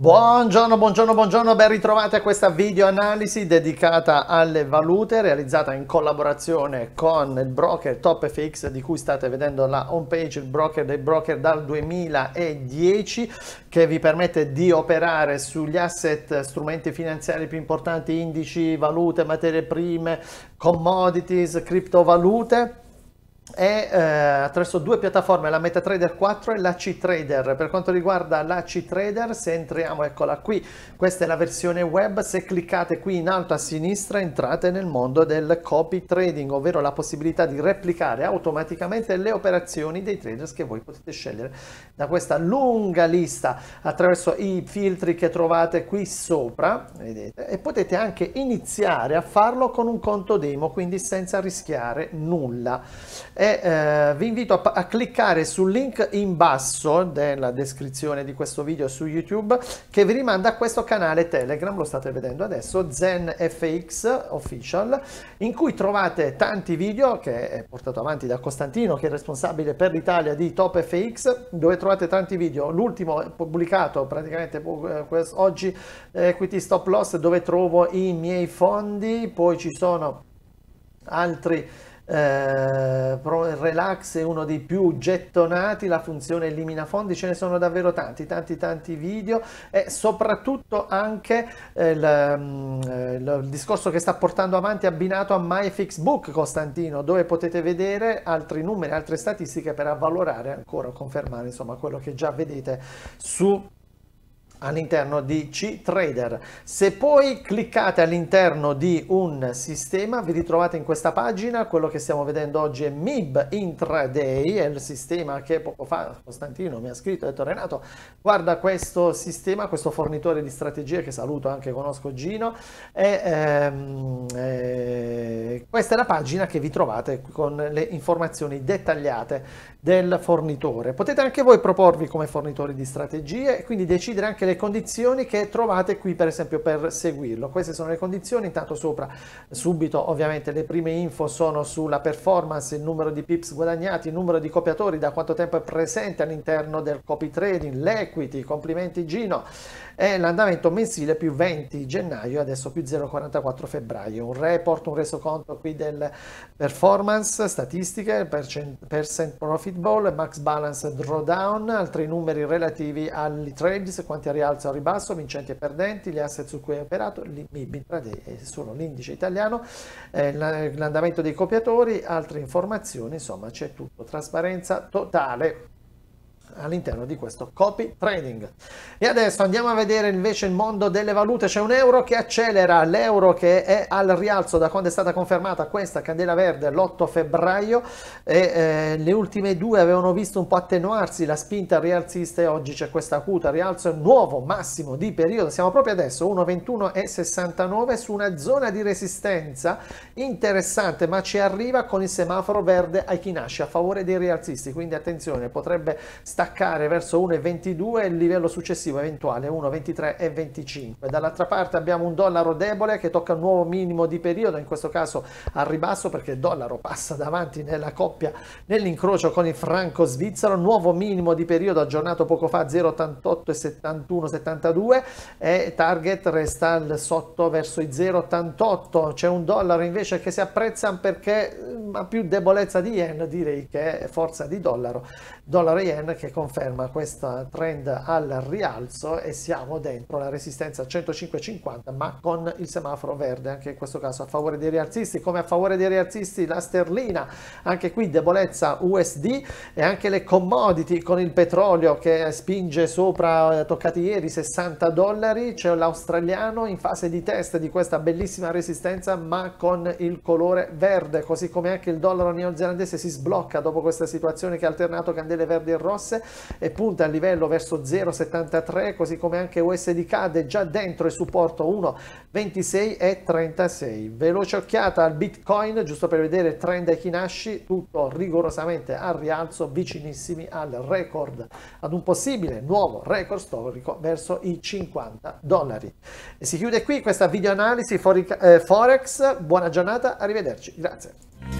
Buongiorno, buongiorno, buongiorno, ben ritrovati a questa video analisi dedicata alle valute realizzata in collaborazione con il broker TopFX di cui state vedendo la home page, il broker dei broker dal 2010 che vi permette di operare sugli asset, strumenti finanziari più importanti, indici, valute, materie prime, commodities, criptovalute è eh, attraverso due piattaforme, la MetaTrader 4 e la CTrader. Per quanto riguarda la CTrader, se entriamo, eccola qui, questa è la versione web, se cliccate qui in alto a sinistra entrate nel mondo del copy trading, ovvero la possibilità di replicare automaticamente le operazioni dei traders che voi potete scegliere da questa lunga lista attraverso i filtri che trovate qui sopra, vedete, e potete anche iniziare a farlo con un conto demo, quindi senza rischiare nulla e eh, vi invito a, a, cliccare sul link in basso della descrizione di questo video su YouTube che vi rimanda a questo canale Telegram, lo state vedendo adesso, ZenFX Official, in cui trovate tanti video che è portato avanti da Costantino che è responsabile per l'Italia di Top FX, dove trovate tanti video, l'ultimo pubblicato praticamente eh, oggi eh, Equity Stop Loss dove trovo i miei fondi, poi ci sono altri eh, Relax è uno dei più gettonati, la funzione elimina fondi, ce ne sono davvero tanti, tanti tanti video e soprattutto anche eh, il, mm, eh, il, discorso che sta portando avanti abbinato a MyFixBook Costantino, dove potete vedere altri numeri, altre statistiche per avvalorare ancora, confermare insomma quello che già vedete su all'interno di CTrader. Se poi cliccate all'interno di un sistema vi ritrovate in questa pagina, quello che stiamo vedendo oggi è MIB Intraday, è il sistema che poco fa Costantino mi ha scritto, ha detto Renato guarda questo sistema, questo fornitore di strategie che saluto anche conosco Gino e, ehm, eh, questa è la pagina che vi trovate con le informazioni dettagliate del fornitore. Potete anche voi proporvi come fornitori di strategie e quindi decidere anche le condizioni che trovate qui per esempio per seguirlo. Queste sono le condizioni, intanto sopra subito ovviamente le prime info sono sulla performance, il numero di pips guadagnati, il numero di copiatori, da quanto tempo è presente all'interno del copy trading, l'equity, complimenti Gino e l'andamento mensile più 20 gennaio, adesso più 0,44 febbraio. Un report, un resoconto qui del performance, statistiche, percent, profit ball, max balance drawdown, altri numeri relativi agli trades, quanti a rialzo o ribasso, vincenti e perdenti, gli asset su cui è operato, l'intraday è solo l'indice italiano, eh, l'andamento dei copiatori, altre informazioni, insomma c'è tutto, trasparenza totale all'interno di questo copy trading. E adesso andiamo a vedere invece il mondo delle valute, c'è un euro che accelera, l'euro che è al rialzo da quando è stata confermata questa candela verde l'8 febbraio e eh, le ultime due avevano visto un po' attenuarsi la spinta rialzista e oggi c'è questa acuta rialzo, nuovo massimo di periodo, siamo proprio adesso 1,21,69 su una zona di resistenza interessante ma ci arriva con il semaforo verde ai nasce a favore dei rialzisti, quindi attenzione potrebbe staccare staccare verso 1,22 e il livello successivo eventuale 1,23 e 25. Dall'altra parte abbiamo un dollaro debole che tocca un nuovo minimo di periodo, in questo caso al ribasso perché il dollaro passa davanti nella coppia, nell'incrocio con il franco svizzero, nuovo minimo di periodo aggiornato poco fa 0,88 e e target resta al sotto verso i 0,88. C'è un dollaro invece che si apprezza perché mm, ha più debolezza di yen direi che è forza di dollaro, dollaro yen che che conferma questo trend al rialzo e siamo dentro la resistenza 105,50 ma con il semaforo verde anche in questo caso a favore dei rialzisti come a favore dei rialzisti la sterlina anche qui debolezza USD e anche le commodity con il petrolio che spinge sopra eh, toccati ieri 60 dollari c'è l'australiano in fase di test di questa bellissima resistenza ma con il colore verde così come anche il dollaro neozelandese si sblocca dopo questa situazione che ha alternato candele verdi e rosse e punta al livello verso 0,73 così come anche USD CAD è già dentro il supporto 1,26 e 36. Veloce occhiata al Bitcoin giusto per vedere trend e Kinashi tutto rigorosamente al rialzo vicinissimi al record ad un possibile nuovo record storico verso i 50 dollari. E si chiude qui questa videoanalisi eh, Forex, buona giornata, arrivederci, grazie.